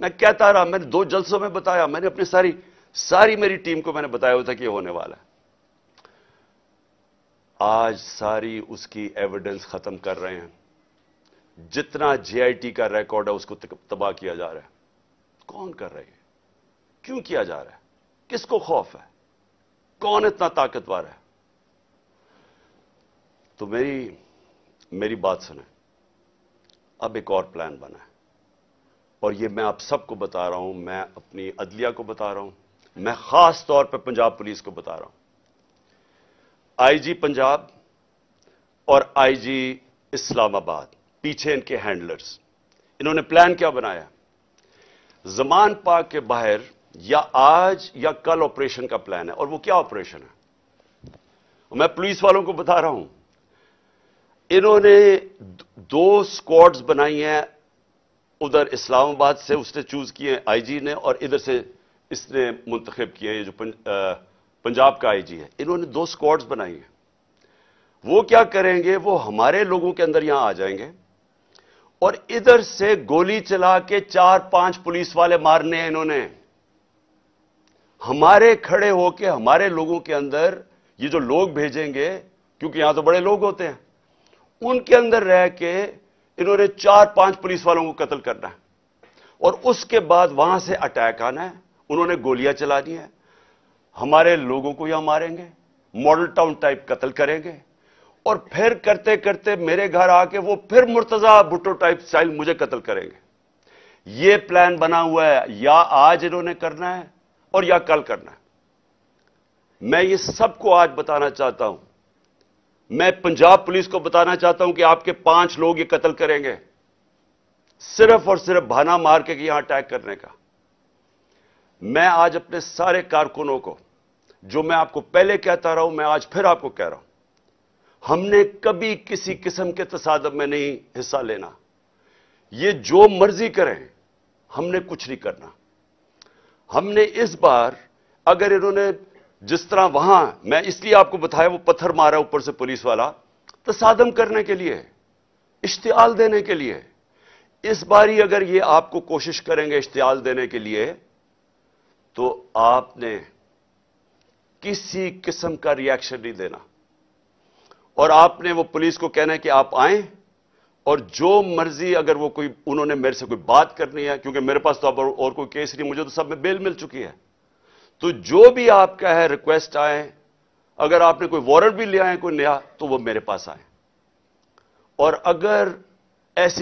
मैं कहता रहा मैंने दो जलसों में बताया मैंने अपनी सारी सारी मेरी टीम को मैंने बताया हुआ था कि होने वाला है आज सारी उसकी एविडेंस खत्म कर रहे हैं जितना जेआईटी का रिकॉर्ड है उसको तबाह किया जा रहा है कौन कर रही है क्यों किया जा रहा है किसको खौफ है कौन इतना ताकतवर है तो मेरी मेरी बात सुने अब एक और प्लान बना है और ये मैं आप सबको बता रहा हूं मैं अपनी अदलिया को बता रहा हूं मैं खास तौर पर पंजाब पुलिस को बता रहा हूं आईजी पंजाब और आईजी इस्लामाबाद पीछे इनके हैंडलर्स इन्होंने प्लान क्या बनाया जमान पाक के बाहर या आज या कल ऑपरेशन का प्लान है और वो क्या ऑपरेशन है मैं पुलिस वालों को बता रहा हूं इन्होंने दो स्क्वाड्स बनाई हैं उधर इस्लामाबाद से उसने चूज़ किए आई जी ने और इधर से इसने मुंतखब किए ये जो पंजाब का आई जी है इन्होंने दो स्क्वाड्स बनाई हैं वो क्या करेंगे वो हमारे लोगों के अंदर यहां आ जाएंगे और इधर से गोली चला के चार पांच पुलिस वाले मारने हैं इन्होंने हमारे खड़े होके हमारे लोगों के अंदर ये जो लोग भेजेंगे क्योंकि यहां तो बड़े लोग होते हैं उनके अंदर रह के इन्होंने चार पांच पुलिस वालों को कत्ल करना है और उसके बाद वहां से अटैक आना है उन्होंने गोलियां चला दी है हमारे लोगों को यहां मारेंगे मॉडल टाउन टाइप कत्ल करेंगे और फिर करते करते मेरे घर आके वो फिर मुर्तजा भुट्टो टाइप स्टाइल मुझे कत्ल करेंगे ये प्लान बना हुआ है या आज इन्होंने करना है और या कल करना है मैं ये सबको आज बताना चाहता हूं मैं पंजाब पुलिस को बताना चाहता हूं कि आपके पांच लोग ये कत्ल करेंगे सिर्फ और सिर्फ भाना मार के यहां अटैक करने का मैं आज अपने सारे कारकुनों को जो मैं आपको पहले कहता रहा हूं मैं आज फिर आपको कह रहा हूं हमने कभी किसी किस्म के तसादम में नहीं हिस्सा लेना ये जो मर्जी करें हमने कुछ नहीं करना हमने इस बार अगर इन्होंने जिस तरह वहां मैं इसलिए आपको बताया वो पत्थर मारा ऊपर से पुलिस वाला साधम करने के लिए इश्तियाल देने के लिए इस बारी अगर ये आपको कोशिश करेंगे इश्तियाल देने के लिए तो आपने किसी किस्म का रिएक्शन नहीं देना और आपने वो पुलिस को कहना है कि आप आए और जो मर्जी अगर वो कोई उन्होंने मेरे से कोई बात करनी है क्योंकि मेरे पास तो अब और कोई केस नहीं मुझे तो सब में बेल मिल चुकी है तो जो भी आपका है रिक्वेस्ट आए अगर आपने कोई वारंट भी लिया है कोई नया तो वो मेरे पास आए और अगर ऐसी